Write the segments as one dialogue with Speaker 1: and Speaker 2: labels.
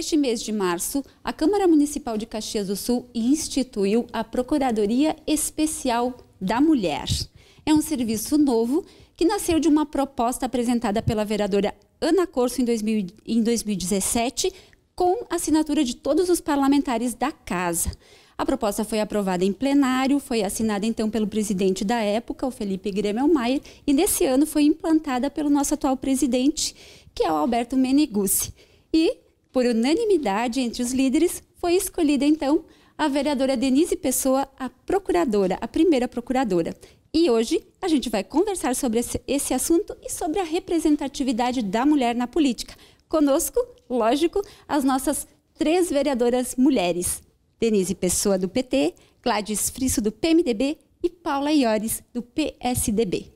Speaker 1: Este mês de março, a Câmara Municipal de Caxias do Sul instituiu a Procuradoria Especial da Mulher. É um serviço novo que nasceu de uma proposta apresentada pela vereadora Ana Corso em, 2000, em 2017, com assinatura de todos os parlamentares da casa. A proposta foi aprovada em plenário, foi assinada então pelo presidente da época, o Felipe Gremelmaier, e nesse ano foi implantada pelo nosso atual presidente, que é o Alberto Meneguzzi. E por unanimidade entre os líderes, foi escolhida então a vereadora Denise Pessoa, a procuradora, a primeira procuradora. E hoje a gente vai conversar sobre esse assunto e sobre a representatividade da mulher na política. Conosco, lógico, as nossas três vereadoras mulheres: Denise Pessoa, do PT, Gladys Frisso, do PMDB e Paula Iores, do PSDB.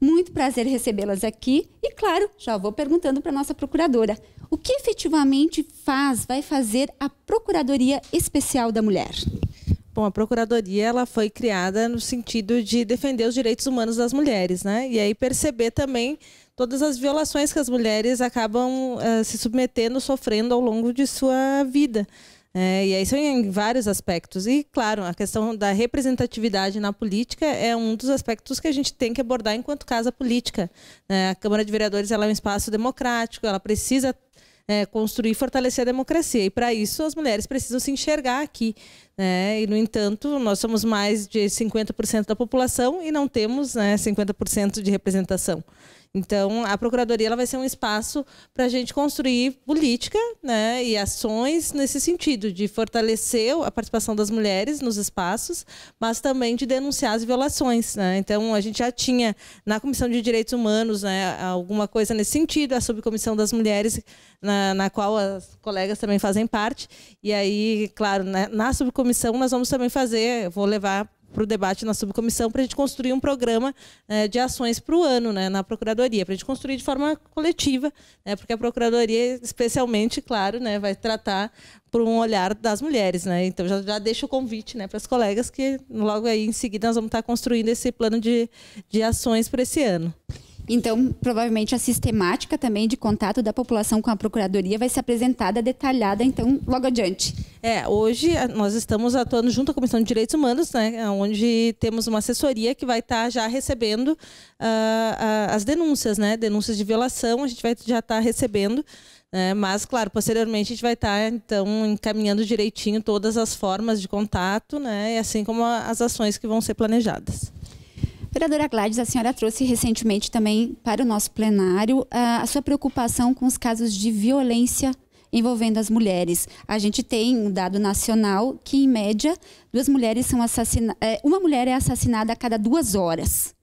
Speaker 1: Muito prazer recebê-las aqui e, claro, já vou perguntando para a nossa procuradora. O que efetivamente faz, vai fazer a Procuradoria Especial da Mulher?
Speaker 2: Bom, a Procuradoria ela foi criada no sentido de defender os direitos humanos das mulheres, né? E aí perceber também todas as violações que as mulheres acabam uh, se submetendo, sofrendo ao longo de sua vida. É, e aí são é em vários aspectos. E, claro, a questão da representatividade na política é um dos aspectos que a gente tem que abordar enquanto casa política. É, a Câmara de Vereadores ela é um espaço democrático, ela precisa né, construir e fortalecer a democracia. E para isso as mulheres precisam se enxergar aqui. Né? E, no entanto, nós somos mais de 50% da população e não temos né, 50% de representação. Então, a Procuradoria ela vai ser um espaço para a gente construir política né, e ações nesse sentido, de fortalecer a participação das mulheres nos espaços, mas também de denunciar as violações. Né? Então, a gente já tinha na Comissão de Direitos Humanos né, alguma coisa nesse sentido, a Subcomissão das Mulheres, na, na qual as colegas também fazem parte. E aí, claro, na, né, na subcomissão nós vamos também fazer, vou levar para o debate na subcomissão para a gente construir um programa né, de ações para o ano né, na Procuradoria, para a gente construir de forma coletiva, né, porque a Procuradoria, especialmente, claro, né, vai tratar por um olhar das mulheres. Né? Então, já, já deixo o convite né, para as colegas que logo aí em seguida nós vamos estar construindo esse plano de, de ações para esse ano.
Speaker 1: Então, provavelmente a sistemática também de contato da população com a procuradoria vai ser apresentada detalhada, então, logo adiante. É,
Speaker 2: hoje nós estamos atuando junto à Comissão de Direitos Humanos, né, onde temos uma assessoria que vai estar tá já recebendo uh, as denúncias, né, denúncias de violação, a gente vai já estar tá recebendo. É, mas, claro, posteriormente a gente vai estar, tá, então, encaminhando direitinho todas as formas de contato, né? E assim como as ações que vão ser planejadas.
Speaker 1: Vereadora Gladys, a senhora trouxe recentemente também para o nosso plenário ah, a sua preocupação com os casos de violência envolvendo as mulheres. A gente tem um dado nacional que, em média, duas mulheres são assassinadas. É, uma mulher é assassinada a cada duas horas.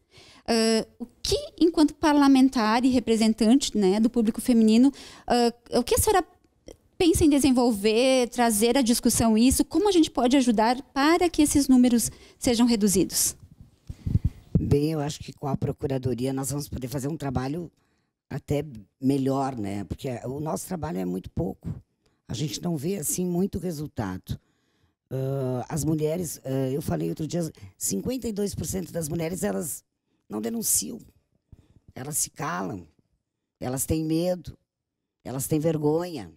Speaker 1: Uh, o que, enquanto parlamentar e representante né, do público feminino, uh, o que a senhora pensa em desenvolver, trazer à discussão isso? Como a gente pode ajudar para que esses números sejam reduzidos?
Speaker 3: Bem, eu acho que com a Procuradoria nós vamos poder fazer um trabalho até melhor, né? Porque é, o nosso trabalho é muito pouco. A gente não vê assim muito resultado. Uh, as mulheres, uh, eu falei outro dia, 52% das mulheres elas não denunciam, elas se calam, elas têm medo, elas têm vergonha.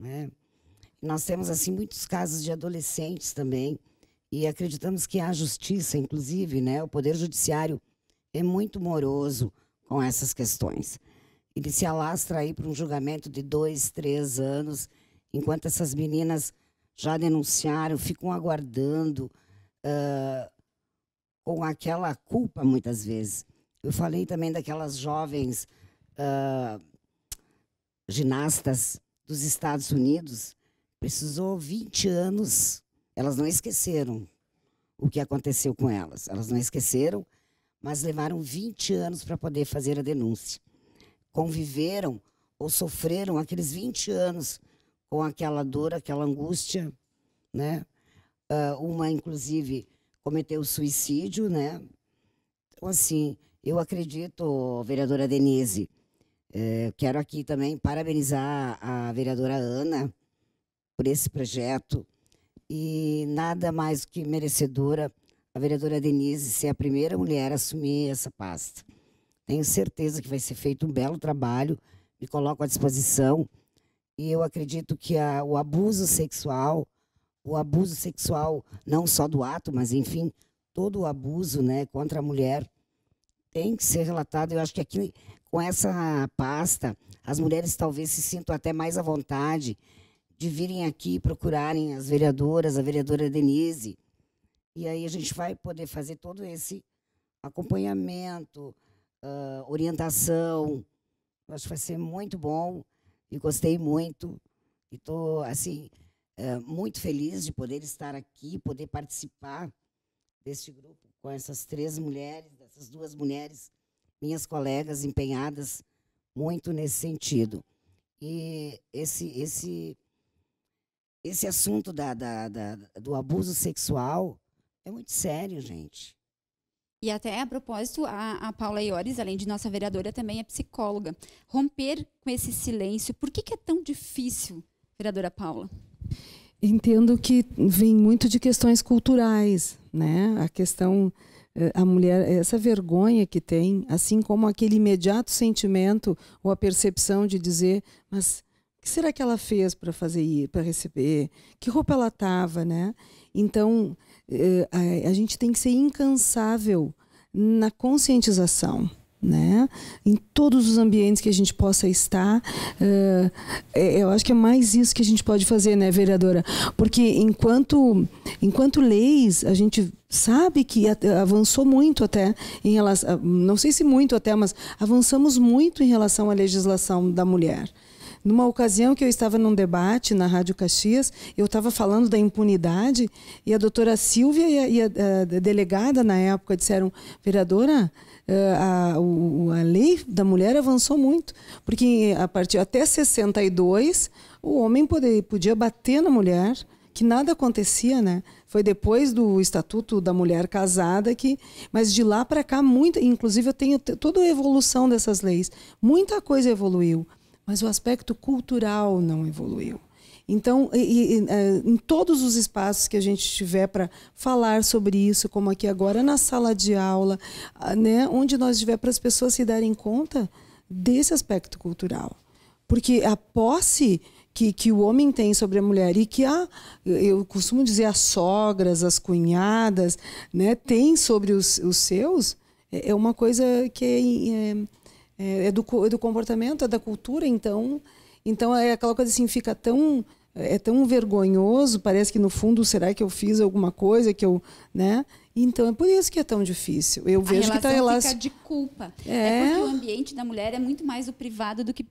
Speaker 3: Né? Nós temos assim muitos casos de adolescentes também e acreditamos que a justiça, inclusive, né, o poder judiciário é muito moroso com essas questões. Ele se alastra aí para um julgamento de dois, três anos, enquanto essas meninas já denunciaram, ficam aguardando uh, com aquela culpa muitas vezes. Eu falei também daquelas jovens uh, ginastas dos Estados Unidos, precisou 20 anos elas não esqueceram o que aconteceu com elas. Elas não esqueceram, mas levaram 20 anos para poder fazer a denúncia. Conviveram ou sofreram aqueles 20 anos com aquela dor, aquela angústia, né? Uh, uma, inclusive, cometeu suicídio, né? Então, assim, eu acredito, vereadora Denise, eh, quero aqui também parabenizar a vereadora Ana por esse projeto, e nada mais que merecedora a vereadora Denise ser a primeira mulher a assumir essa pasta. Tenho certeza que vai ser feito um belo trabalho, me coloco à disposição. E eu acredito que a, o abuso sexual, o abuso sexual não só do ato, mas enfim, todo o abuso né, contra a mulher tem que ser relatado. Eu acho que aqui, com essa pasta, as mulheres talvez se sintam até mais à vontade de virem aqui procurarem as vereadoras, a vereadora Denise. E aí a gente vai poder fazer todo esse acompanhamento, uh, orientação. Eu acho que vai ser muito bom e gostei muito. E estou, assim, uh, muito feliz de poder estar aqui, poder participar deste grupo com essas três mulheres, essas duas mulheres, minhas colegas empenhadas muito nesse sentido. E esse, esse esse assunto da, da, da, do abuso sexual é muito sério, gente.
Speaker 1: E até a propósito, a, a Paula Iores, além de nossa vereadora, também é psicóloga. Romper com esse silêncio, por que, que é tão difícil, vereadora Paula?
Speaker 4: Entendo que vem muito de questões culturais, né? A questão eh, a mulher essa vergonha que tem, assim como aquele imediato sentimento ou a percepção de dizer, mas que será que ela fez para fazer para receber? Que roupa ela tava, né? Então, eh, a gente tem que ser incansável na conscientização. Né? Em todos os ambientes que a gente possa estar, eh, é, eu acho que é mais isso que a gente pode fazer, né, vereadora? Porque enquanto, enquanto leis, a gente sabe que avançou muito até em relação, não sei se muito até, mas avançamos muito em relação à legislação da mulher. Numa ocasião que eu estava num debate na Rádio Caxias, eu estava falando da impunidade e a doutora Silvia e a, e a, a delegada na época disseram: vereadora, eh, a, a, lei da mulher avançou muito, porque a partir até 62 o homem poder, podia bater na mulher, que nada acontecia, né? Foi depois do Estatuto da Mulher Casada que, mas de lá para cá muito, inclusive eu tenho toda a evolução dessas leis. Muita coisa evoluiu mas o aspecto cultural não evoluiu. Então, e, e, é, em todos os espaços que a gente tiver para falar sobre isso, como aqui agora na sala de aula, né, onde nós tiver para as pessoas se darem conta desse aspecto cultural. Porque a posse que, que o homem tem sobre a mulher e que a, eu costumo dizer as sogras, as cunhadas, né, têm sobre os, os seus, é, é uma coisa que é, é é, é, do, é do comportamento, é da cultura, então. Então é aquela coisa assim, fica tão é tão vergonhoso, parece que no fundo será que eu fiz alguma coisa que eu, né? Então é por isso que é tão difícil.
Speaker 1: Eu vejo que está relação de culpa. É... é porque o ambiente da mulher é muito mais o privado do que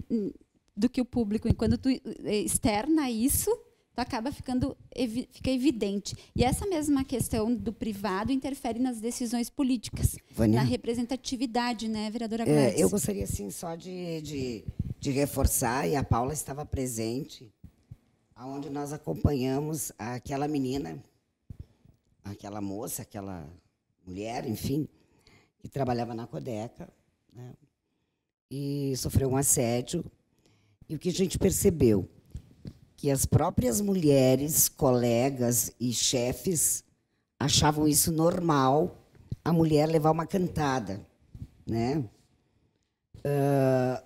Speaker 1: do que o público. E quando tu eh, externa isso, tu então, acaba ficando evi fica evidente. E essa mesma questão do privado interfere nas decisões políticas, Vânia? na representatividade, né, vereadora é, Gladys? É, eu gostaria, sim, só de, de,
Speaker 3: de reforçar, e a Paula estava presente, aonde nós acompanhamos aquela menina, aquela moça, aquela mulher, enfim, que trabalhava na Codeca, né, e sofreu um assédio. E o que a gente percebeu? que as próprias mulheres, colegas e chefes achavam isso normal a mulher levar uma cantada, né? Uh,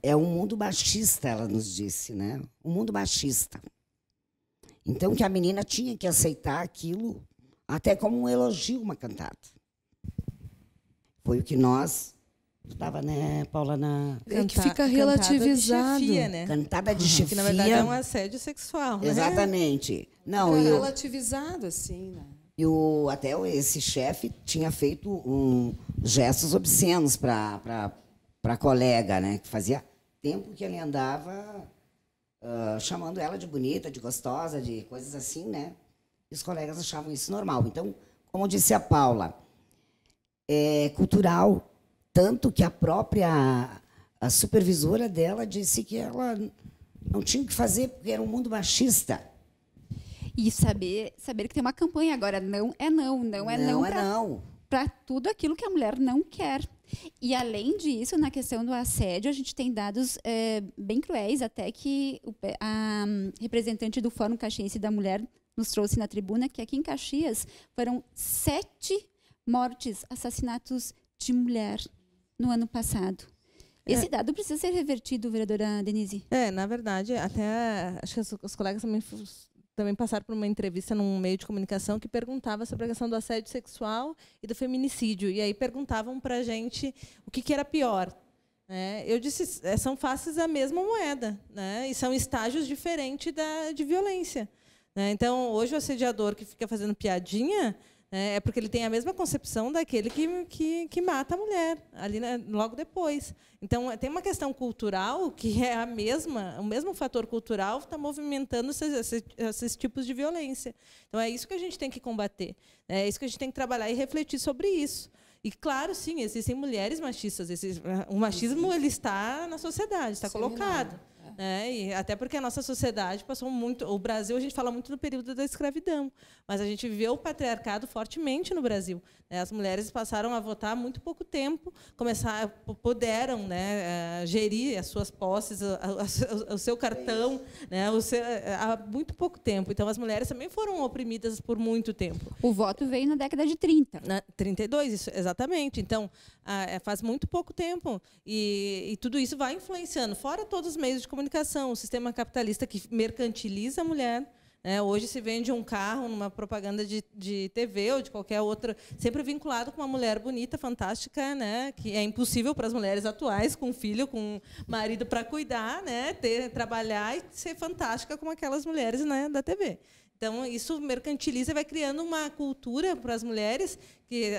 Speaker 3: é um mundo machista, ela nos disse, né? Um mundo machista. Então que a menina tinha que aceitar aquilo até como um elogio, uma cantada. Foi o que nós Estava, né, Paula, na. é que fica relativizado. Cantada de chefia, né? Cantada de uhum. chefia. Que na verdade é um
Speaker 4: assédio sexual.
Speaker 2: Né?
Speaker 3: Exatamente. Não, fica eu...
Speaker 4: relativizado, assim, né?
Speaker 3: E o, até esse chefe tinha feito um, gestos obscenos para a colega, né? Que fazia tempo que ele andava uh, chamando ela de bonita, de gostosa, de coisas assim, né? E os colegas achavam isso normal. Então, como disse a Paula, é cultural tanto que a própria a supervisora dela disse que ela não tinha o que fazer porque era um mundo machista.
Speaker 1: E saber, saber que tem uma campanha agora, não é não, não é não, não é para tudo aquilo que a mulher não quer. E além disso, na questão do assédio, a gente tem dados é, bem cruéis, até que a hum, representante do Fórum Caxiense da Mulher nos trouxe na tribuna que aqui em Caxias foram sete mortes, assassinatos de mulher no ano passado. É. Esse é. dado precisa ser revertido, vereadora Denise.
Speaker 2: É, na verdade, até acho que os, os colegas também também passaram por uma entrevista num meio de comunicação que perguntava sobre a questão do assédio sexual e do feminicídio. E aí perguntavam para a gente o que, que era pior. Né? Eu disse, é, são faces da mesma moeda, né? e são estágios diferentes da, de violência. Né? Então, hoje o assediador que fica fazendo piadinha né? É porque ele tem a mesma concepção daquele que, que, que mata a mulher, ali né, logo depois. Então, é, tem uma questão cultural que é a mesma, o mesmo fator cultural está movimentando esses, esses, esses, tipos de violência. Então, é isso que a gente tem que combater. Né? É isso que a gente tem que trabalhar e refletir sobre isso. E claro, sim, existem mulheres machistas. Existe, ah, o machismo ele está na sociedade, está sim, colocado. Não. Né? E até porque a nossa sociedade passou muito. O Brasil, a gente fala muito do período da escravidão, mas a gente viveu o patriarcado fortemente no Brasil. Né? As mulheres passaram a votar há muito pouco tempo, começar, puderam né, eh, gerir as suas posses, o seu cartão, né, o seu, eh, há muito pouco tempo. Então, as mulheres também foram oprimidas por muito tempo.
Speaker 1: O voto veio na década de 30. Na,
Speaker 2: 32, isso, exatamente. Então, ah, é, faz muito pouco tempo. E, e tudo isso vai influenciando, fora todos os meios de comunicação comunicação, o sistema capitalista que mercantiliza a mulher. Né? Hoje se vende um carro numa propaganda de, de TV ou de qualquer outra, sempre vinculado com uma mulher bonita, fantástica, né? que é impossível para as mulheres atuais, com filho, com marido para cuidar, né? Ter, trabalhar e ser fantástica como aquelas mulheres né? da TV. Então, isso mercantiliza, e vai criando uma cultura para as mulheres que,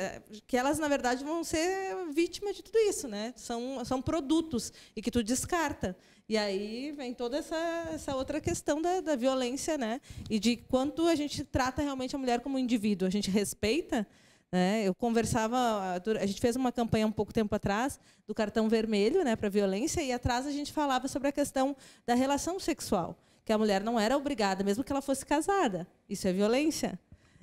Speaker 2: que elas, na verdade, vão ser vítimas de tudo isso. Né? São, são produtos e que tu descarta. E aí vem toda essa, essa outra questão da, da violência, né? E de quanto a gente trata realmente a mulher como um indivíduo. A gente respeita, né? Eu conversava, a gente fez uma campanha um pouco tempo atrás do cartão vermelho, né, para violência, e atrás a gente falava sobre a questão da relação sexual, que a mulher não era obrigada, mesmo que ela fosse casada. Isso é violência.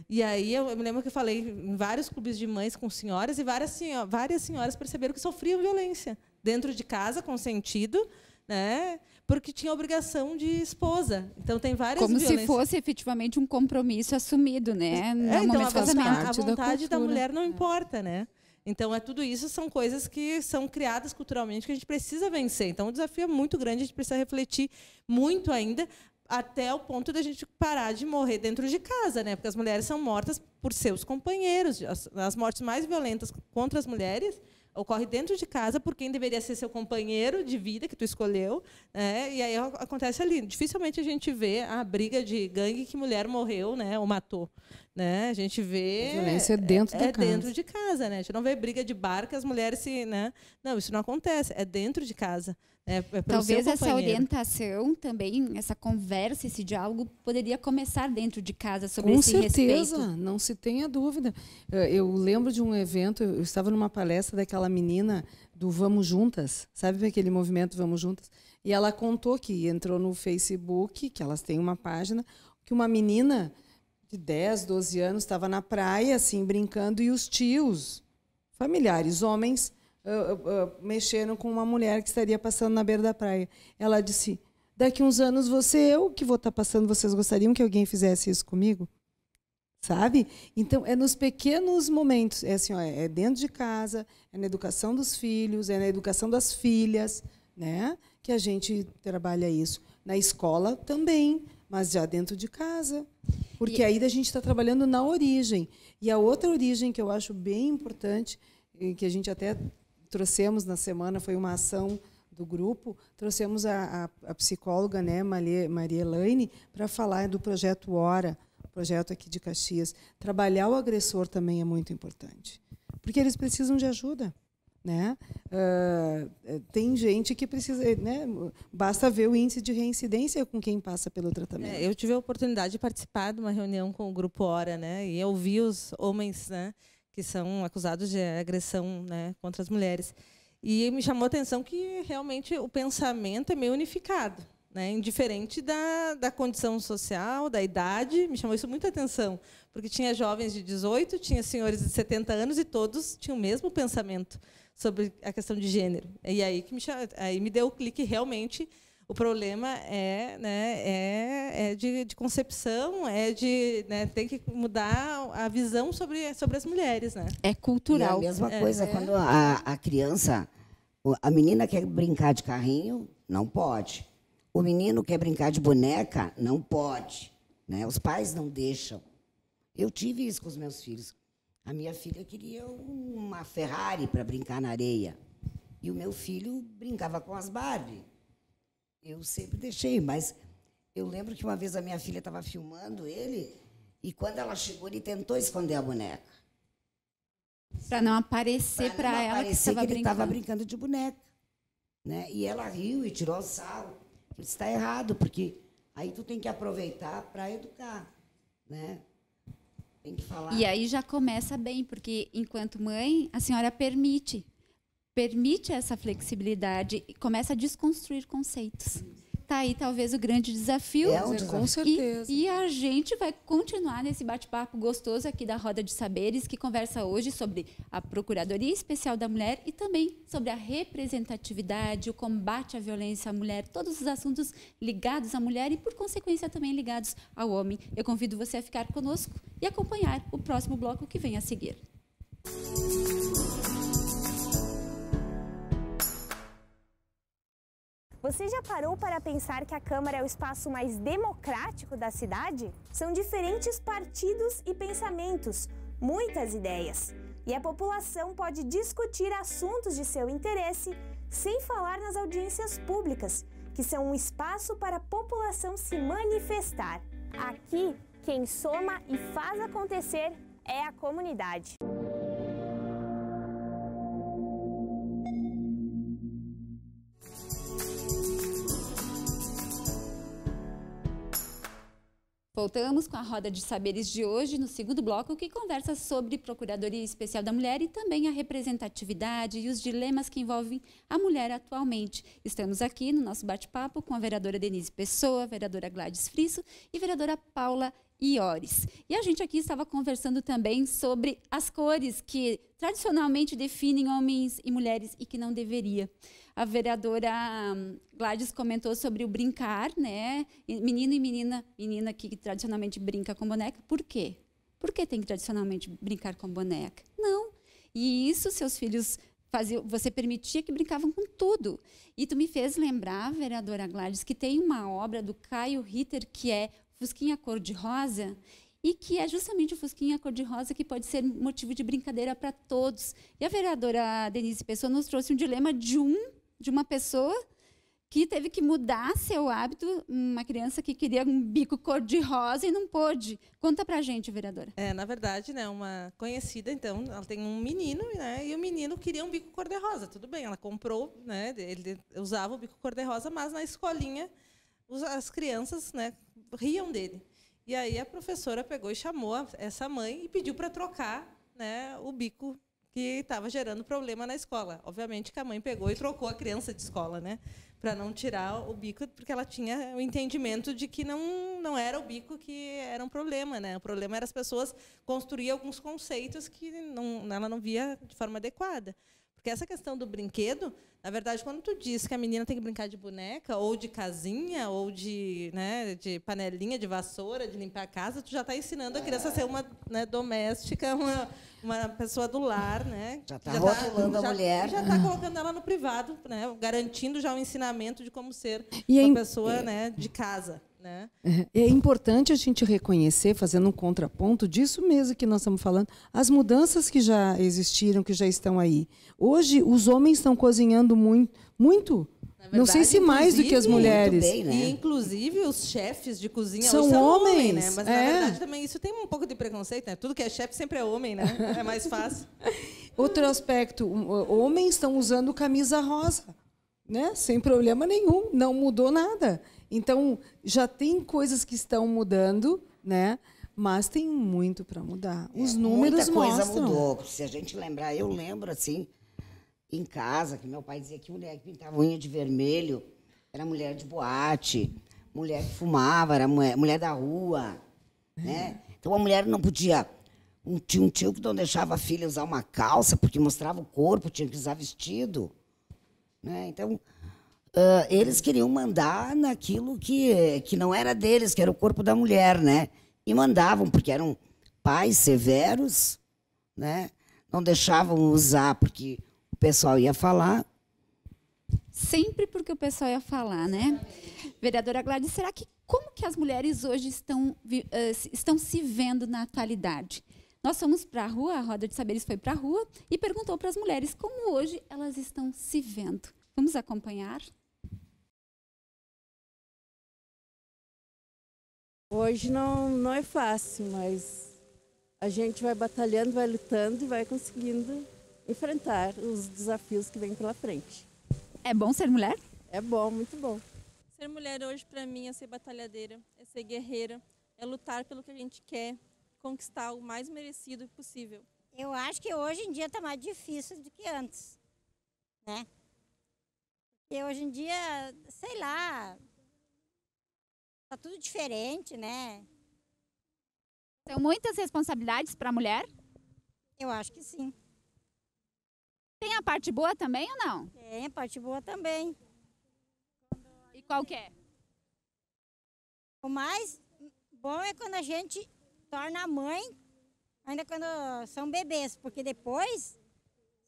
Speaker 2: E aí eu, eu me lembro que eu falei em vários clubes de mães com senhoras e várias, senhoras, várias senhoras perceberam que sofriam violência dentro de casa, consentido, né? Porque tinha obrigação de esposa. Então tem várias Como violências. se fosse
Speaker 1: efetivamente um compromisso assumido, né? No é, então, a, a vontade da, da, mulher
Speaker 2: não é. importa, né? Então, é tudo isso são coisas que são criadas culturalmente que a gente precisa vencer. Então, o desafio é muito grande, a gente precisa refletir muito ainda, até o ponto da gente parar de morrer dentro de casa, né? Porque as mulheres são mortas por seus companheiros. As, as mortes mais violentas contra as mulheres ocorre dentro de casa por quem deveria ser seu companheiro de vida que tu escolheu, né? E aí acontece ali. Dificilmente a gente vê a briga de gangue que mulher morreu, né, ou matou, né? A gente vê a violência é dentro é, da é casa. dentro de casa, né? A gente não vê briga de bar que as mulheres se, né? Não, isso não acontece, é dentro de casa. É, é Talvez essa
Speaker 1: orientação também, essa conversa, esse diálogo poderia começar dentro de casa sobre Com esse certeza, respeito.
Speaker 4: não se tenha dúvida. Eu lembro de um evento, eu estava numa palestra daquela menina do Vamos Juntas, sabe aquele movimento Vamos Juntas? E ela contou que entrou no Facebook, que elas têm uma página, que uma menina de 10, 12 anos estava na praia, assim, brincando, e os tios, familiares, homens, uh, uh, mexeram com uma mulher que estaria passando na beira da praia. Ela disse: daqui uns anos você eu que vou estar tá passando. Vocês gostariam que alguém fizesse isso comigo? Sabe? Então, é nos pequenos momentos. É assim, ó, é, é dentro de casa, é na educação dos filhos, é na educação das filhas, né? Que a gente trabalha isso. Na escola também, mas já dentro de casa. Porque e... aí a gente está trabalhando na origem. E a outra origem que eu acho bem importante, que a gente até trouxemos na semana foi uma ação do grupo, trouxemos a, a, a psicóloga né, Maria, Elaine para falar do projeto Hora, projeto aqui de Caxias. Trabalhar o agressor também é muito importante, porque eles precisam de ajuda. Né? Uh, tem gente que precisa, eh, né? Basta ver o índice de reincidência com quem passa pelo tratamento. É, eu tive a oportunidade
Speaker 2: de participar de uma reunião com o grupo Hora, né? E eu vi os homens, né? que são acusados de agressão né, contra as mulheres. E me chamou a atenção que realmente o pensamento é meio unificado, né, indiferente da, da condição social, da idade. Me chamou isso muita atenção, porque tinha jovens de 18, tinha senhores de 70 anos e todos tinham o mesmo pensamento sobre a questão de gênero. E aí que me, aí me deu o clique realmente o problema é, né, é, é de, de concepção, é de né, tem que mudar a visão sobre, sobre as mulheres, né?
Speaker 3: É cultural. E a mesma é. coisa é, quando a, a criança, a menina quer brincar de carrinho, não pode. O menino quer brincar de boneca, não pode. Né? Os pais não deixam. Eu tive isso com os meus filhos. A minha filha queria uma Ferrari para brincar na areia. E o meu filho brincava com as Barbie. Eu sempre deixei, mas eu lembro que uma vez a minha filha estava filmando ele e quando ela chegou ele tentou esconder a boneca.
Speaker 1: Para não aparecer para ela aparecer que, que ele estava
Speaker 3: brincando de boneca. Né? E ela riu e tirou o sal. Isso está errado, porque aí tu tem que aproveitar para educar. Né? Tem que falar. E aí
Speaker 1: já começa bem, porque enquanto mãe, a senhora permite permite essa flexibilidade e começa a desconstruir conceitos. Tá aí talvez o grande desafio. É um desafio. com certeza. E, e, a gente vai continuar nesse bate-papo gostoso aqui da Roda de Saberes, que conversa hoje sobre a Procuradoria Especial da Mulher e também sobre a representatividade, o combate à violência à mulher, todos os assuntos ligados à mulher e, por consequência, também ligados ao homem. Eu convido você a ficar conosco e acompanhar o próximo bloco que vem a seguir. Música Você já parou para pensar que a Câmara é o espaço mais democrático da cidade?
Speaker 2: São diferentes partidos e pensamentos, muitas ideias. E a população pode discutir assuntos de seu interesse sem falar nas audiências públicas, que são um espaço para a população se manifestar. Aqui, quem soma e faz acontecer é a comunidade.
Speaker 1: Voltamos com a roda de saberes de hoje, no segundo bloco, que conversa sobre Procuradoria Especial da Mulher e também a representatividade e os dilemas que envolvem a mulher atualmente. Estamos aqui no nosso bate-papo com a vereadora Denise Pessoa, a vereadora Gladys Frisso e a vereadora Paula Iores. E a gente aqui estava conversando também sobre as cores que tradicionalmente definem homens e mulheres e que não deveria a vereadora hum, Gladys comentou sobre o brincar, né? Menino e menina, menina que tradicionalmente brinca com boneca. Por quê? Por que tem que tradicionalmente brincar com boneca? Não. E isso seus filhos faziam, você permitia que brincavam com tudo. E tu me fez lembrar, vereadora Gladys, que tem uma obra do Caio Ritter que é Fusquinha Cor-de-Rosa e que é justamente o fusquinha cor-de-rosa que pode ser motivo de brincadeira para todos. E a vereadora Denise Pessoa nos trouxe um dilema de um de uma pessoa que teve que mudar seu hábito, uma criança que queria um bico cor-de-rosa e não pôde. Conta pra gente, vereadora. É,
Speaker 2: na verdade, né, uma conhecida, então, ela tem um menino, né, e o menino queria um bico cor-de-rosa. Tudo bem, ela comprou, né, ele usava o bico cor-de-rosa, mas na escolinha as crianças, né, riam dele. E aí a professora pegou e chamou essa mãe e pediu para trocar, né, o bico que estava gerando problema na escola. Obviamente que a mãe pegou e trocou a criança de escola, né? Para não tirar o bico, porque ela tinha o entendimento de que não, não era o bico que era um problema, né? O problema era as pessoas construir alguns conceitos que não, ela não via de forma adequada. Porque essa questão do brinquedo, na verdade, quando tu diz que a menina tem que brincar de boneca, ou de casinha, ou de, né, de panelinha, de vassoura, de limpar a casa, tu já está ensinando a criança a ser uma né, doméstica, uma, uma pessoa do lar, né? Já está tá rotulando tá, a mulher. Já está colocando ela no privado, né? Garantindo já o um ensinamento de como ser e uma em... É pessoa né, de casa. Né?
Speaker 4: É, é importante a gente reconhecer, fazendo um contraponto disso mesmo que nós estamos falando, as mudanças que já existiram, que já estão aí. Hoje, os homens estão cozinhando muito, muito Verdade, não sei se mais do que as mulheres. Bem, né? E,
Speaker 2: inclusive, os chefes de cozinha são, são homens. né? Mas, é. na verdade, também isso tem um pouco de preconceito, né? Tudo que é chefe sempre é homem, né? É mais fácil.
Speaker 4: Outro aspecto, homens estão usando camisa rosa, né? Sem problema nenhum, não mudou nada. Então, já tem coisas que estão mudando, né? Mas tem muito para mudar. É, Os é, números muita coisa mudou.
Speaker 3: Se a gente lembrar, eu lembro assim, em casa, que meu pai dizia que mulher que pintava unha de vermelho era mulher de boate, mulher que fumava, era mulher, mulher da rua, é. né? Então a mulher não podia um tio, um tio que não deixava a filha usar uma calça porque mostrava o corpo, tinha que usar vestido, né? Então uh, eles queriam mandar naquilo que, que não era deles, que era o corpo da mulher, né? E mandavam, porque eram pais severos, né? Não deixavam usar porque o pessoal ia falar.
Speaker 1: Sempre porque o pessoal ia falar, né? Vereadora Gladys, será que como que as mulheres hoje estão, ah, estão se vendo na atualidade? Nós fomos para a rua, a Roda de Saberes foi para a rua e perguntou para as mulheres como hoje elas estão se vendo. Vamos acompanhar?
Speaker 4: Hoje não,
Speaker 1: não é fácil, mas a gente vai batalhando, vai lutando e vai conseguindo enfrentar os desafios que vem pela frente. É bom ser mulher? É bom, muito bom.
Speaker 2: Ser mulher hoje para mim é ser batalhadeira, é ser guerreira, é lutar pelo que a gente quer, conquistar o mais merecido possível. Eu acho que hoje em dia está
Speaker 3: mais difícil do que antes, né? Porque hoje em dia, sei lá, Tá tudo diferente, né?
Speaker 1: São muitas responsabilidades para a mulher?
Speaker 3: Eu acho que sim.
Speaker 1: Tem a parte boa também ou não? Tem a parte boa também.
Speaker 3: E qual que é? O mais bom é quando a gente torna mãe, ainda quando são bebês, porque depois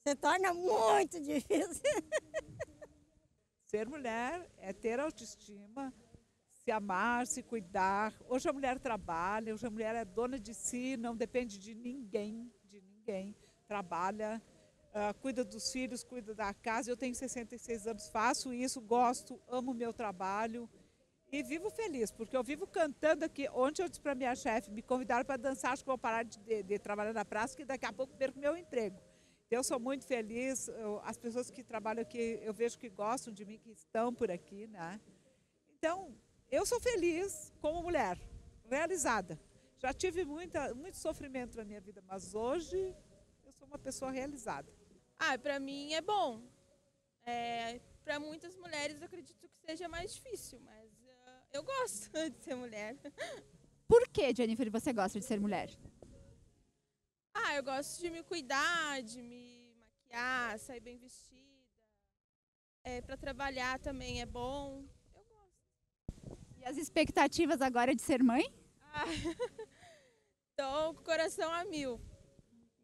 Speaker 3: se torna muito difícil. Ser mulher
Speaker 4: é ter autoestima, se amar, se cuidar. Hoje a mulher trabalha, hoje a mulher é dona de si, não depende de ninguém, de ninguém. Trabalha, uh, cuida dos filhos, cuida da casa. Eu tenho 66 anos, faço isso, gosto, amo meu trabalho e vivo feliz, porque eu vivo cantando aqui. Ontem eu disse para minha chefe, me convidaram para dançar, acho que vou parar de, de, trabalhar na praça, que daqui a pouco perco meu emprego. Eu sou muito feliz, eu, as pessoas que trabalham aqui, eu vejo que gostam de mim, que estão por aqui, né? Então, eu sou feliz como mulher, realizada. Já tive muita, muito sofrimento na minha vida, mas hoje eu sou uma pessoa realizada. Ah, para mim é bom. É, para muitas mulheres eu acredito
Speaker 2: que seja mais difícil, mas uh, eu gosto de ser mulher.
Speaker 1: Por que, Jennifer, você gosta de ser mulher?
Speaker 2: Ah, eu gosto de me cuidar, de me maquiar, sair bem vestida. É, para trabalhar também é bom.
Speaker 1: As expectativas agora de ser mãe?
Speaker 2: Ah, com o coração a mil,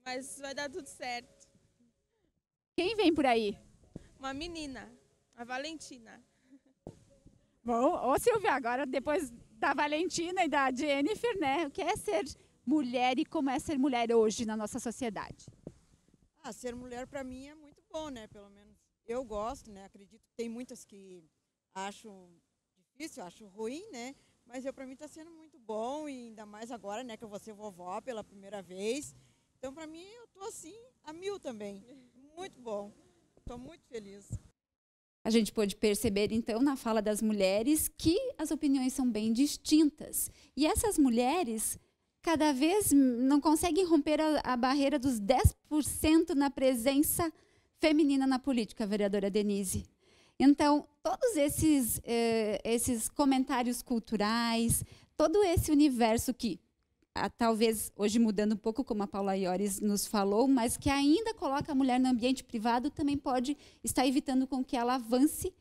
Speaker 2: mas vai dar tudo certo.
Speaker 1: Quem vem por aí?
Speaker 2: Uma menina, a Valentina.
Speaker 1: Bom, ô Silvia, agora depois da Valentina e da Jennifer, né? O que é ser mulher e como é ser mulher hoje na nossa sociedade?
Speaker 4: Ah, ser mulher para mim é muito bom, né? Pelo menos eu gosto, né? Acredito que tem muitas que acham difícil, eu acho ruim, né? Mas eu para mim está sendo muito bom e ainda mais agora, né, que eu vou ser vovó pela primeira vez. Então para mim eu tô assim a mil também. Muito bom. Estou muito feliz.
Speaker 1: A gente pôde perceber então na fala das mulheres que as opiniões são bem distintas. E essas mulheres cada vez não conseguem romper a, a barreira dos 10% na presença feminina na política, vereadora Denise. Então, todos esses, eh, esses comentários culturais, todo esse universo que ah, talvez hoje mudando um pouco, como a Paula Iores nos falou, mas que ainda coloca a mulher no ambiente privado, também pode estar evitando com que ela avance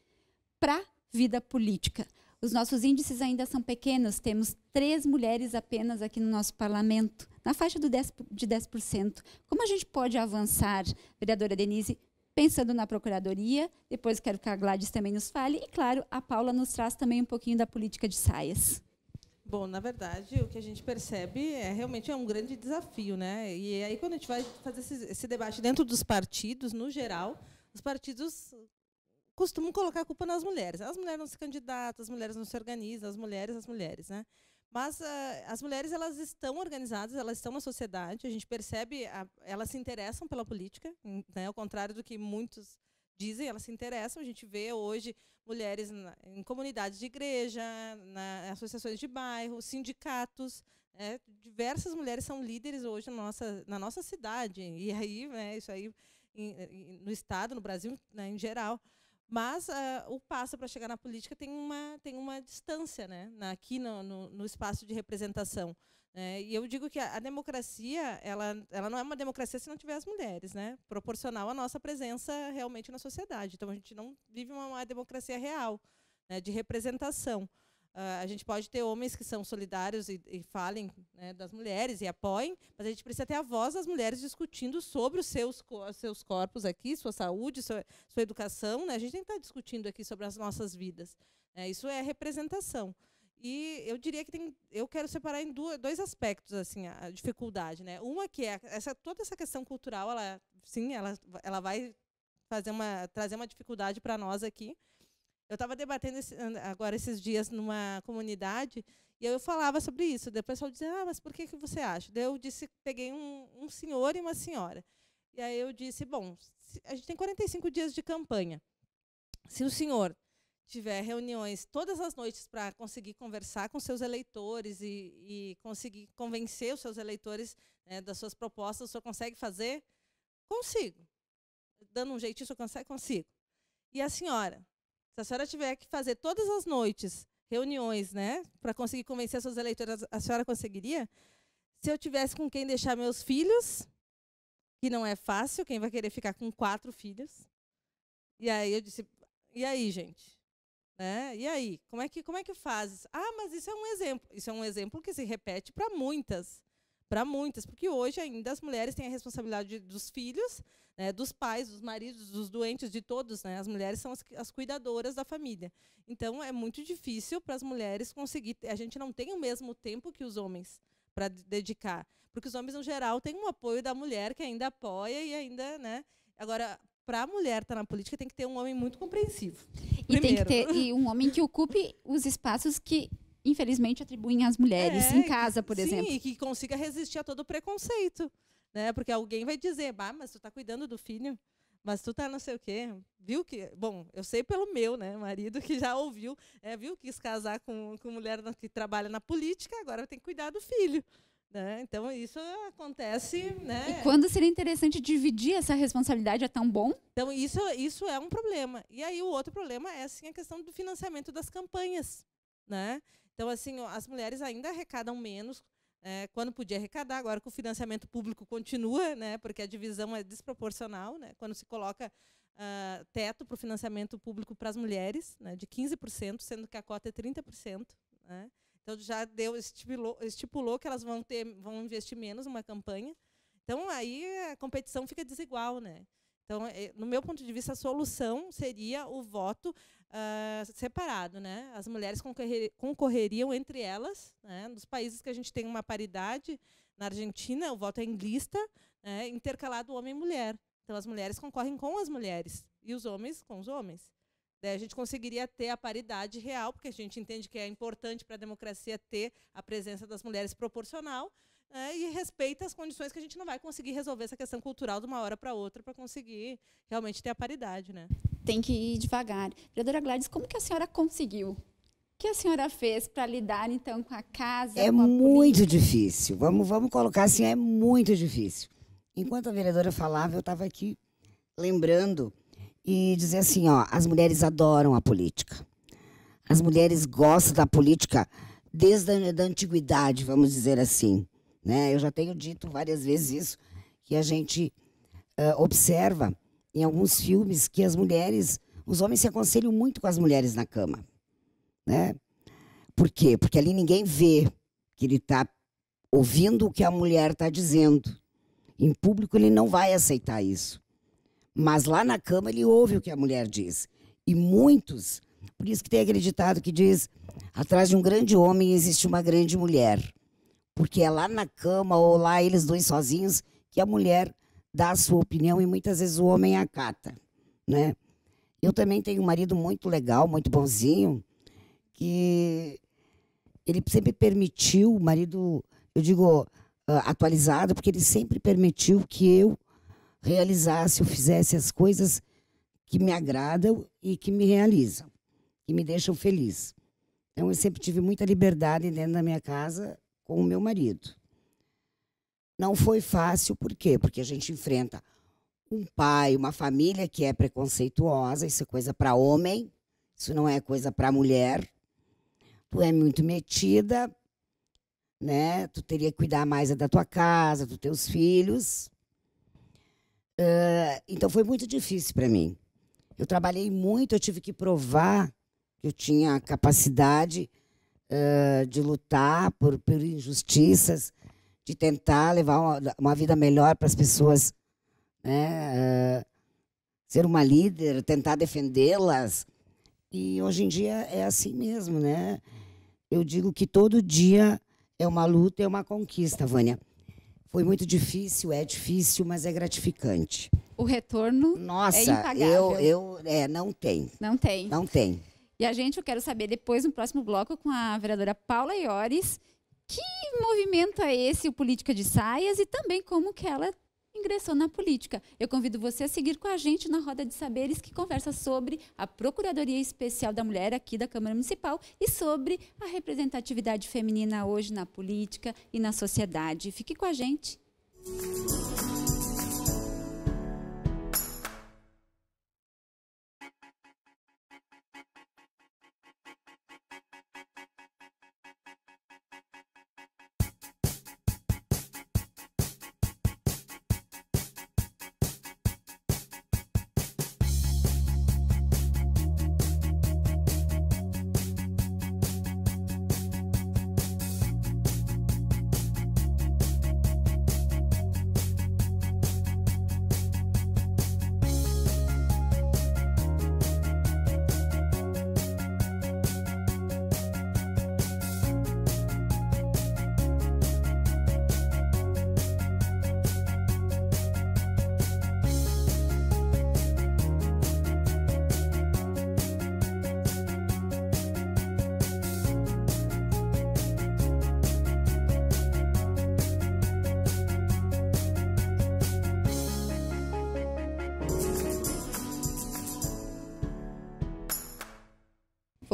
Speaker 1: para a vida política. Os nossos índices ainda são pequenos, temos três mulheres apenas aqui no nosso parlamento, na faixa do 10, de 10%. Como a gente pode avançar, vereadora Denise, pensando na Procuradoria, depois quero que a Gladys também nos fale, e, claro, a Paula nos traz também um pouquinho da política de saias.
Speaker 2: Bom, na verdade, o que a gente percebe é realmente é um grande desafio, né? E aí quando a gente vai fazer esse, esse debate dentro dos partidos, no geral, os partidos costumam colocar a culpa nas mulheres. As mulheres não se candidatam, as mulheres não se organizam, as mulheres, as mulheres, né? Mas uh, as mulheres elas estão organizadas, elas estão na sociedade. A gente percebe, a, ah, elas se interessam pela política, né? Ao contrário do que muitos dizem, elas se interessam. A gente vê hoje mulheres na, em comunidades de igreja, na, associações de bairro, sindicatos. Né? Diversas mulheres são líderes hoje na nossa, na nossa cidade. E aí, né, isso aí em, em, no estado, no Brasil, né, em geral. Mas uh, o passo para chegar na política tem uma, tem uma distância né? Na, aqui no, no, no, espaço de representação. Né? E eu digo que a, a, democracia ela, ela não é uma democracia se não tiver as mulheres, né? proporcional à nossa presença realmente na sociedade. Então, a gente não vive uma, uma democracia real, né? de representação. Ah, a gente pode ter homens que são solidários e, e falem né, das mulheres e apoiem, mas a gente precisa ter a voz das mulheres discutindo sobre os seus, os seus corpos aqui, sua saúde, sua, sua educação. Né? A gente tem que estar tá discutindo aqui sobre as nossas vidas. Né? isso é representação. E eu diria que tem, eu quero separar em duas, dois aspectos assim a dificuldade, né? Uma que é essa toda essa questão cultural, ela sim, ela, ela vai fazer uma trazer uma dificuldade para nós aqui, eu estava debatendo esse, agora esses dias numa comunidade e eu falava sobre isso. Depois o pessoal dizia, ah, mas por que, que você acha? Daí eu disse, peguei um, um senhor e uma senhora. E aí eu disse, bom, a gente tem 45 dias de campanha. Se o senhor tiver reuniões todas as noites para conseguir conversar com seus eleitores e, e conseguir convencer os seus eleitores né, das suas propostas, o senhor consegue fazer? Consigo. Dando um jeitinho, o senhor consegue? Consigo. E a senhora? Se a senhora tiver que fazer todas as noites reuniões, né, para conseguir convencer suas eleitoras, a senhora conseguiria? Se eu tivesse com quem deixar meus filhos, que não é fácil, quem vai querer ficar com quatro filhos? E aí eu disse, e aí, gente? Né? E aí, como é que como é que fazes? Ah, mas isso é um exemplo. Isso é um exemplo que se repete para muitas para muitas, porque hoje ainda as mulheres têm a responsabilidade dos filhos, né, dos pais, dos maridos, dos doentes, de todos. Né? As mulheres são as, as cuidadoras da família. Então é muito difícil para as mulheres conseguir. A gente não tem o mesmo tempo que os homens para dedicar, porque os homens no geral têm um apoio da mulher que ainda apoia e ainda, né? Agora para a mulher estar tá na política tem que ter um homem muito compreensivo. E primeiro. tem que ter e
Speaker 1: um homem que ocupe os espaços que infelizmente, atribuem às mulheres é, em casa, por sim, exemplo.
Speaker 2: Sim, que consiga resistir a todo preconceito. Né? Porque alguém vai dizer, bah, mas tu está cuidando do filho, mas tu tá não sei o quê. Viu que. Bom, eu sei pelo meu, né? Marido que já ouviu, é, viu? Quis casar com, com mulher que trabalha na política, agora tem que cuidar do filho. Né? Então isso acontece, né? E quando seria
Speaker 1: interessante dividir essa responsabilidade é tão bom?
Speaker 2: Então isso, isso é um problema. E aí o outro problema é assim a questão do financiamento das campanhas, né? Então, assim, as mulheres ainda arrecadam menos é, quando podia arrecadar, agora que o financiamento público continua, né, porque a divisão é desproporcional, né, quando se coloca uh, teto para o financiamento público para as mulheres, né, de 15%, sendo que a cota é 30%. Né, então já deu estipulou, estipulou que elas vão ter vão investir menos numa campanha. Então aí a competição fica desigual, né? Então, é, no meu ponto de vista, a solução seria o voto uh, separado. Né? As mulheres concorreriam entre elas. Né? Nos países que a gente tem uma paridade, na Argentina, o voto é em lista, né? intercalado homem e mulher. Então, as mulheres concorrem com as mulheres e os homens com os homens. Daí a gente conseguiria ter a paridade real, porque a gente entende que é importante para a democracia ter a presença das mulheres proporcional, né, e respeita as condições que a gente não vai conseguir resolver essa questão cultural de uma hora para outra
Speaker 1: para conseguir realmente ter a paridade, né? Tem que ir devagar. Vereadora Gladys, como que a senhora conseguiu? O que a senhora fez para lidar então com a casa? É a
Speaker 3: muito difícil. Vamos, vamos colocar assim, é muito difícil. Enquanto a vereadora falava, eu estava aqui lembrando e dizer assim, ó, as mulheres adoram a política. As mulheres gostam da política desde a da antiguidade, vamos dizer assim. Né? Eu já tenho dito várias vezes isso, que a gente uh, observa em alguns filmes que as mulheres, os homens se aconselham muito com as mulheres na cama. Né? Por quê? Porque ali ninguém vê que ele está ouvindo o que a mulher está dizendo. Em público ele não vai aceitar isso. Mas lá na cama ele ouve o que a mulher diz. E muitos, por isso que tem acreditado que diz, atrás de um grande homem existe uma grande mulher. Porque é lá na cama ou lá eles dois sozinhos que a mulher dá a sua opinião e muitas vezes o homem acata, né? Eu também tenho um marido muito legal, muito bonzinho, que ele sempre permitiu, o marido, eu digo, ah, atualizado, porque ele sempre permitiu que eu realizasse eu fizesse as coisas que me agradam e que me realizam, que me deixam feliz. Então eu sempre tive muita liberdade dentro da minha casa com o meu marido. Não foi fácil, por quê? Porque a gente enfrenta um pai, uma família que é preconceituosa, isso é coisa para homem, isso não é coisa para mulher. Tu é muito metida, né? Tu teria que cuidar mais é da tua casa, dos teus filhos. Uh, então foi muito difícil para mim. Eu trabalhei muito, eu tive que provar que eu tinha capacidade de lutar por, por injustiças, de tentar levar uma, uma vida melhor para as pessoas, né? Uh, ser uma líder, tentar defendê-las. E hoje em dia é assim mesmo, né? Eu digo que todo dia é uma luta, é uma conquista, Vânia. Foi muito difícil, é difícil, mas é gratificante.
Speaker 1: O retorno é Nossa, é impagável. Eu, eu, é, não tem. Não tem. Não tem. E a gente, eu quero saber depois, no próximo bloco, com a vereadora Paula Iores, que movimento é esse, o Política de Saias, e também como que ela ingressou na política. Eu convido você a seguir com a gente na Roda de Saberes, que conversa sobre a Procuradoria Especial da Mulher aqui da Câmara Municipal e sobre a representatividade feminina hoje na política e na sociedade. Fique com a gente. Música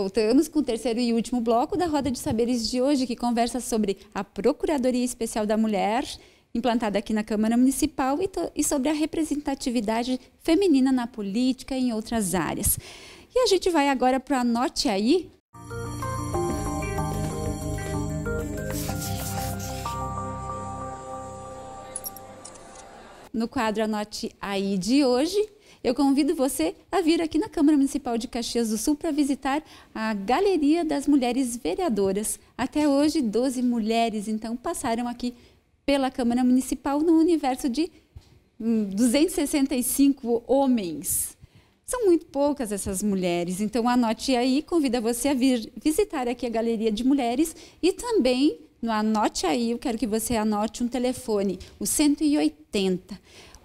Speaker 1: Voltamos com o terceiro e último bloco da Roda de Saberes de hoje, que conversa sobre a Procuradoria Especial da Mulher, implantada aqui na Câmara Municipal, e, e sobre a representatividade feminina na política e em outras áreas. E a gente vai agora para Anote Aí, No quadro Anote Aí de hoje, eu convido você a vir aqui na Câmara Municipal de Caxias do Sul para visitar a Galeria das Mulheres Vereadoras. Até hoje, 12 mulheres, então, passaram aqui pela Câmara Municipal no universo de 265 hum, homens. São muito poucas essas mulheres, então anote aí, convida você a vir visitar aqui a Galeria de Mulheres e também no anote aí, eu quero que você anote um telefone, o 180.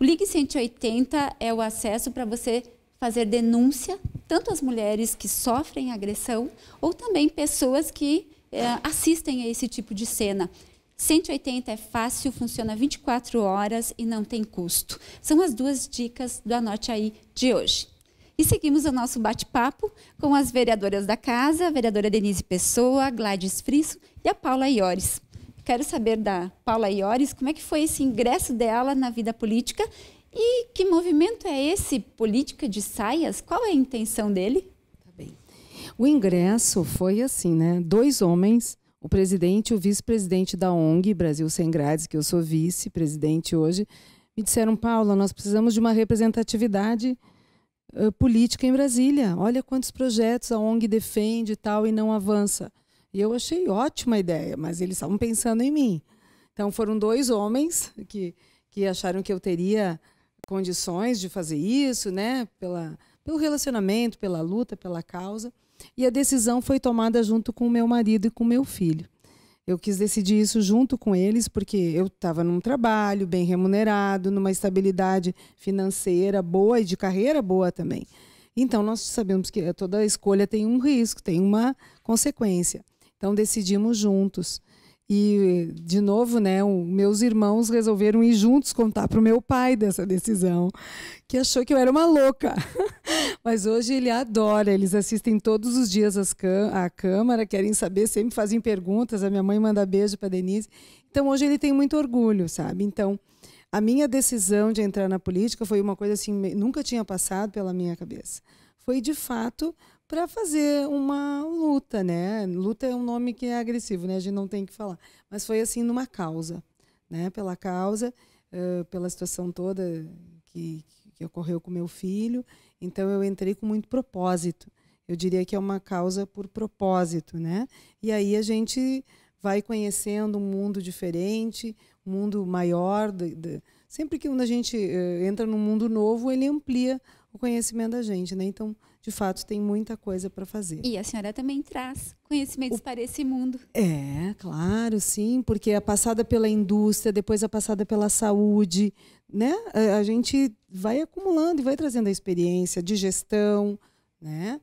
Speaker 1: O Ligue 180 é o acesso para você fazer denúncia, tanto as mulheres que sofrem agressão, ou também pessoas que é, assistem a esse tipo de cena. 180 é fácil, funciona 24 horas e não tem custo. São as duas dicas do Anote Aí de hoje. E seguimos o nosso bate-papo com as vereadoras da casa, a vereadora Denise Pessoa, Gladys Frisso e a Paula Iores. Quero saber da Paula Iores como é que foi esse ingresso dela na vida política e que movimento é esse, política de saias? Qual é a intenção dele? Tá bem. O
Speaker 4: ingresso foi assim, né? Dois homens, o presidente e o vice-presidente da ONG Brasil Sem Grades, que eu sou vice-presidente hoje, me disseram, Paula, nós precisamos de uma representatividade eh, política em Brasília. Olha quantos projetos a ONG defende e tal e não avança. E eu achei ótima a ideia, mas eles estavam pensando em mim. Então foram dois homens que, que acharam que eu teria condições de fazer isso, né? Pela, pelo relacionamento, pela luta, pela causa. E a decisão foi tomada junto com o meu marido e com o meu filho. Eu quis decidir isso junto com eles, porque eu estava num trabalho bem remunerado, numa estabilidade financeira boa e de carreira boa também. Então, nós sabemos que toda escolha tem um risco, tem uma consequência. Então decidimos juntos. E, de novo, né, o, meus irmãos resolveram ir juntos contar para o meu pai dessa decisão, que achou que eu era uma louca. Mas hoje ele adora, eles assistem todos os dias as à Câmara, querem saber, sempre fazem perguntas. A minha mãe manda beijo para Denise. Então, hoje ele tem muito orgulho, sabe? Então, a minha decisão de entrar na política foi uma coisa assim, nunca tinha passado pela minha cabeça. Foi, de fato, para fazer uma luta, né? Luta é um nome que é agressivo, né? A gente não tem que falar. Mas foi assim numa causa, né? Pela causa, uh, pela situação toda que, que ocorreu com meu filho. Então eu entrei com muito propósito. Eu diria que é uma causa por propósito, né? E aí a gente vai conhecendo um mundo diferente, um mundo maior. De, de... sempre que a gente uh, entra num mundo novo, ele amplia o conhecimento da gente, né? Então de fato tem muita coisa para fazer. E a
Speaker 1: senhora também traz conhecimentos o... para esse mundo.
Speaker 4: É, claro, sim, porque a é passada pela indústria, depois a é passada pela saúde, né? A, gente vai acumulando e vai trazendo a experiência de gestão, né?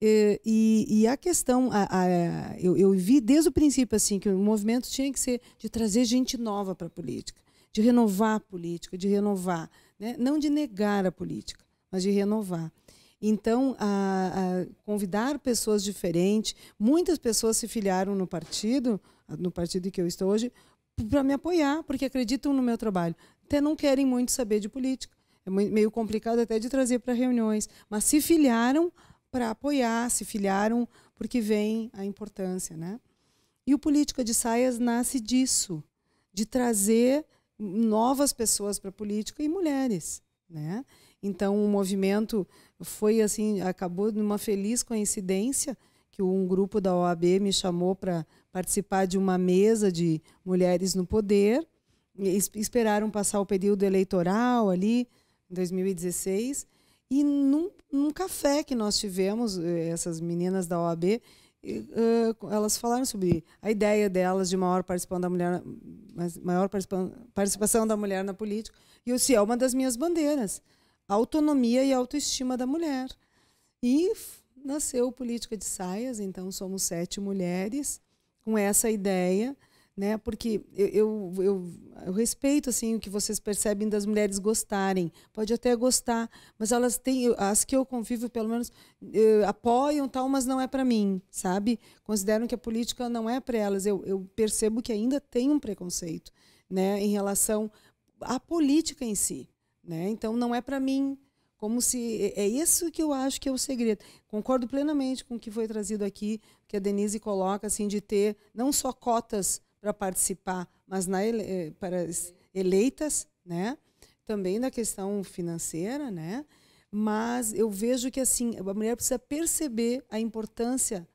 Speaker 4: E, e, e a questão, a, a, eu, eu vi desde o princípio assim que o movimento tinha que ser de trazer gente nova para a política, de renovar a política, de renovar, né? não de negar a política, mas de renovar. Então, a, a convidar pessoas diferentes, muitas pessoas se filiaram no partido, no partido em que eu estou hoje, para me apoiar, porque acreditam no meu trabalho. Até não querem muito saber de política. É meio complicado até de trazer para reuniões, mas se filiaram para apoiar, se filiaram porque vem a importância, né? E o política de saias nasce disso, de trazer novas pessoas para a política e mulheres, né? Então o movimento foi assim, acabou numa feliz coincidência que um grupo da OAB me chamou para participar de uma mesa de mulheres no poder. esperaram passar o período eleitoral ali, em 2016, e num, num café que nós tivemos, eh, essas meninas da OAB, eh, eh, elas falaram sobre a ideia delas de maior participação da mulher, maior participação da mulher na política. E eu disse, é uma das minhas bandeiras autonomia e autoestima da mulher. E nasceu Política de Saias, então somos sete mulheres com essa ideia, né? Porque eu, eu, eu, eu respeito assim o que vocês percebem das mulheres gostarem. Pode até gostar, mas elas têm, as que eu convivo pelo menos eu, apoiam tal, mas não é para mim, sabe? Consideram que a política não é para elas. Eu, eu percebo que ainda tem um preconceito, né, em relação à política em si. Né? Então não é para mim como se é, é isso que eu acho que é o segredo. Concordo plenamente com o que foi trazido aqui, que a Denise coloca assim de ter não só cotas para participar, mas na ele, é, para eleitas, né? Também da questão financeira, né? Mas eu vejo que assim a mulher precisa perceber a importância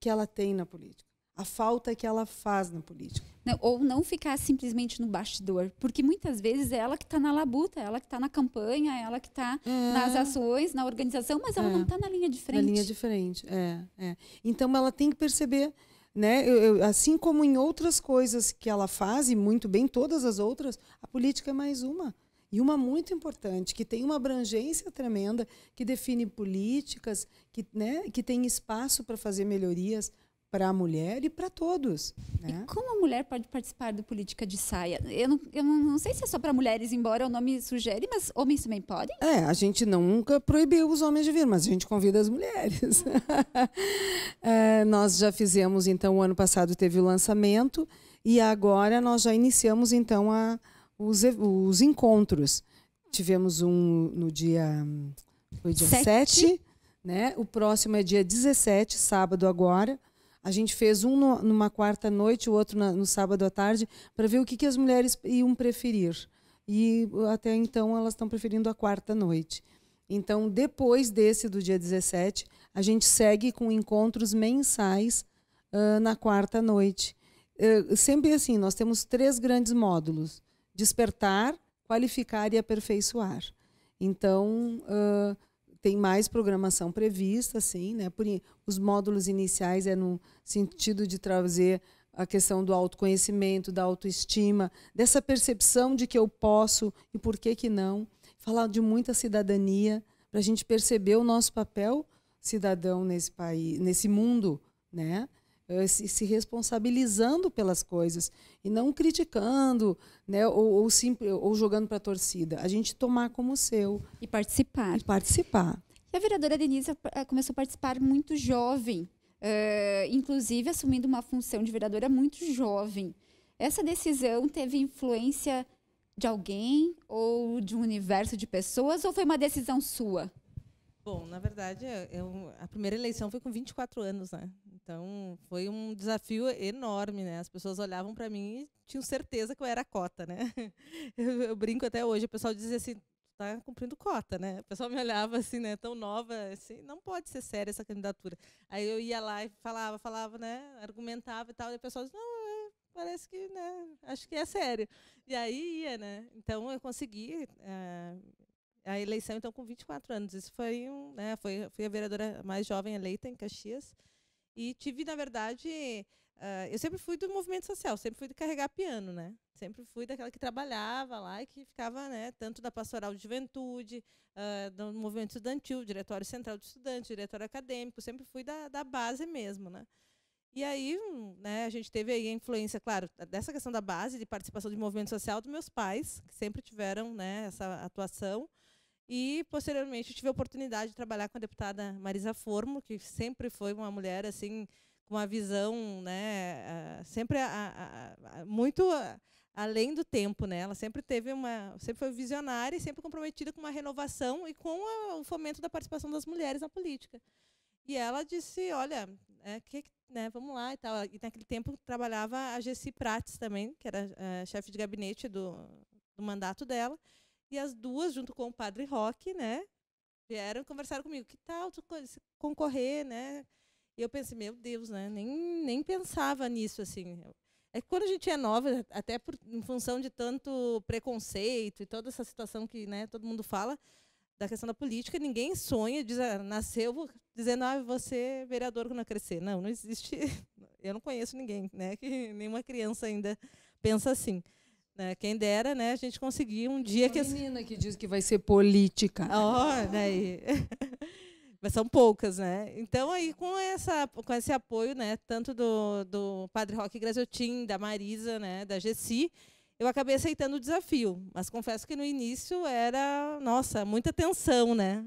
Speaker 4: que ela tem na política a falta que ela faz na política.
Speaker 1: Não, ou não ficar simplesmente no bastidor, porque muitas vezes é ela que está na labuta, ela que está na campanha, ela que está é. nas ações, na organização, mas ela é. não está na linha de frente. Na linha de
Speaker 4: frente, é, é, Então ela tem que perceber, né? Eu, eu, assim como em outras coisas que ela faz e muito bem todas as outras, a política é mais uma. E uma muito importante, que tem uma abrangência tremenda, que define políticas, que, né, que tem espaço para fazer
Speaker 1: melhorias para a mulher e para todos. Né? E como a mulher pode participar do política de saia? Eu não, eu não sei se é só para mulheres, embora o nome sugere, mas homens também podem? É,
Speaker 4: a gente nunca proibiu os homens de vir, mas a gente convida as mulheres. é, nós já fizemos, então, o ano passado teve o lançamento e agora nós já iniciamos, então, a, os, os encontros. Tivemos um no dia, foi dia Sete. 7, né? o próximo é dia 17, sábado agora, a gente fez um no, numa quarta noite, o outro na, no sábado à tarde, para ver o que, que as mulheres iam preferir. E uh, até então elas estão preferindo a quarta noite. Então, depois desse do dia 17, a gente segue com encontros mensais uh, na quarta noite. Uh, sempre assim, nós temos três grandes módulos: despertar, qualificar e aperfeiçoar. Então, uh, tem mais programação prevista, sim, né? Por, os módulos iniciais é no sentido de trazer a questão do autoconhecimento, da autoestima, dessa percepção de que eu posso e por que que não. Falar de muita cidadania para a gente perceber o nosso papel cidadão nesse país, nesse mundo, né? Eh, se, responsabilizando pelas coisas e não criticando, né, ou, ou, ou jogando para a torcida. A gente tomar como seu e
Speaker 1: participar. E participar. E a vereadora Denise eh, começou a participar muito jovem, uh, inclusive assumindo uma função de vereadora muito jovem. Essa decisão teve influência de alguém ou de um universo de pessoas ou foi uma decisão sua?
Speaker 2: Bom, na verdade, eu, é, é a primeira eleição foi com 24 anos, né? Então, foi um desafio enorme, né? As pessoas olhavam para mim e tinham certeza que eu era cota, né? Eu, eu brinco até hoje, o pessoal dizia assim, tá cumprindo cota, né? O pessoal me olhava assim, né? Tão nova, assim, não pode ser séria essa candidatura. Aí eu ia lá e falava, falava, né? Argumentava e tal, e o pessoal dizia, não, é, parece que, né? Acho que é sério. E aí ia, né? Então, eu consegui... É, a eleição, então, com 24 anos. Isso foi um. Né, foi, fui a vereadora mais jovem eleita em Caxias. E tive, na verdade, uh, eu sempre fui do movimento social, sempre fui de carregar piano, né? Sempre fui daquela que trabalhava lá e que ficava, né, tanto da pastoral de juventude, uh, do movimento estudantil, diretório central de estudantes, diretório acadêmico, sempre fui da, da base mesmo, né? E aí, né, a gente teve aí a influência, claro, dessa questão da base de participação de movimento social dos meus pais, que sempre tiveram né, essa atuação, e posteriormente eu tive a oportunidade de trabalhar com a deputada Marisa Formo, que sempre foi uma mulher assim com uma visão, né, ah, sempre a, a, a, muito além do tempo, né? Ela sempre teve uma, sempre foi visionária e sempre comprometida com uma renovação e com a, o fomento da participação das mulheres na política. E ela disse, olha, é, que, né, vamos lá e tal. E naquele tempo trabalhava a Gessi Prates também, que era eh, chefe de gabinete do, do mandato dela. E as duas, junto com o padre Roque, né, vieram e conversaram comigo. Que tal tu concorrer, né? E eu pensei, meu Deus, né? Nem, nem pensava nisso, assim. É que quando a gente é nova, até por, em função de tanto preconceito e toda essa situação que né, todo mundo fala da questão da política, ninguém sonha, diz, nasceu dizendo, ah, você vereador quando eu crescer. Não, não existe. Eu não conheço ninguém, né? Que nenhuma criança ainda pensa assim. Né? Quem dera, né? A gente conseguir um dia Uma que. menina que
Speaker 4: diz que vai ser política.
Speaker 2: Oh, daí. Mas são poucas, né? Então aí com essa com esse apoio, né, tanto do, do Padre Roque Graziotin, da Marisa, né, da Gessi, eu acabei aceitando o desafio, mas confesso que no início era, nossa, muita tensão, né?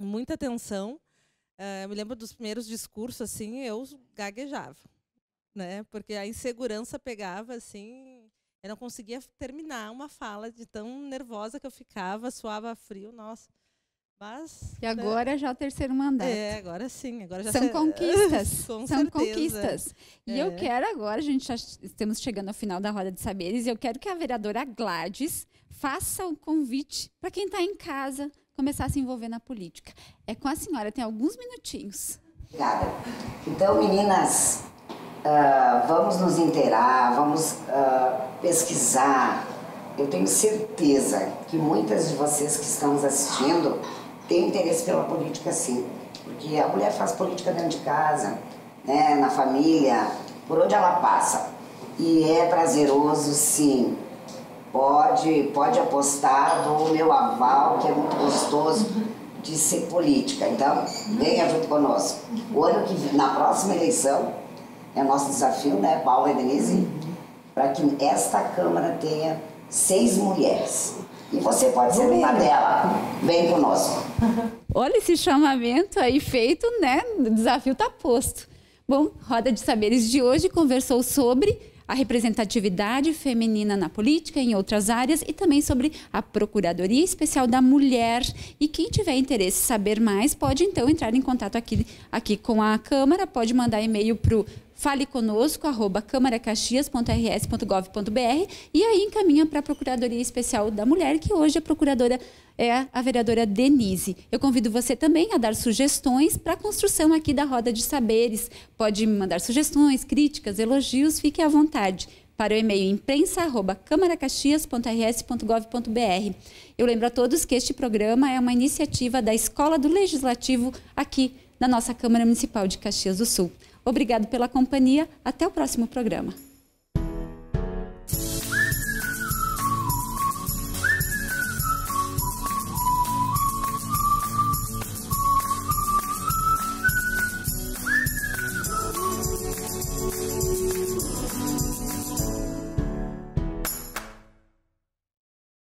Speaker 2: Muita tensão. Eh, eu me lembro dos primeiros discursos assim, eu gaguejava, né? Porque a insegurança pegava assim, eu não conseguia terminar uma fala de tão nervosa que eu ficava, suava frio, nossa. Mas. E né? agora né? já é o terceiro mandato. É, agora
Speaker 1: sim. Agora já São conquistas. São certeza. conquistas. E é. eu quero agora, a gente já estamos chegando ao final da roda de saberes, e eu quero que a vereadora Gladys faça um convite para quem está em casa começar a se envolver na política. É com a senhora, tem alguns minutinhos. Obrigada.
Speaker 3: Então, meninas, uh, vamos nos inteirar, vamos uh, pesquisar. Eu tenho certeza que muitas de vocês que estão nos assistindo têm interesse pela política sim, porque a mulher faz política dentro de casa, né, na família, por onde ela passa. E é prazeroso sim. Pode, pode apostar do meu aval, que é muito gostoso de ser política. Então, venha junto conosco. O ano que na próxima eleição é nosso desafio, né, Paula e Denise, para que esta Câmara tenha seis mulheres. E você pode ser uma dela. Vem conosco.
Speaker 1: Olha esse chamamento aí feito, né? O desafio está posto. Bom, Roda de Saberes de hoje conversou sobre a representatividade feminina na política e em outras áreas e também sobre a Procuradoria Especial da Mulher. E quem tiver interesse em saber mais pode então entrar em contato aqui, aqui com a Câmara, pode mandar e-mail para o fale conosco, arroba camaracaxias.rs.gov.br e aí encaminha para a Procuradoria Especial da Mulher, que hoje a procuradora é a vereadora Denise. Eu convido você também a dar sugestões para a construção aqui da Roda de Saberes. Pode mandar sugestões, críticas, elogios, fique à vontade. Para o e-mail imprensa.camaracaxias.rs.gov.br. Eu lembro a todos que este programa é uma iniciativa da Escola do Legislativo aqui na nossa Câmara Municipal de Caxias do Sul. Obrigado pela companhia. Até o próximo programa.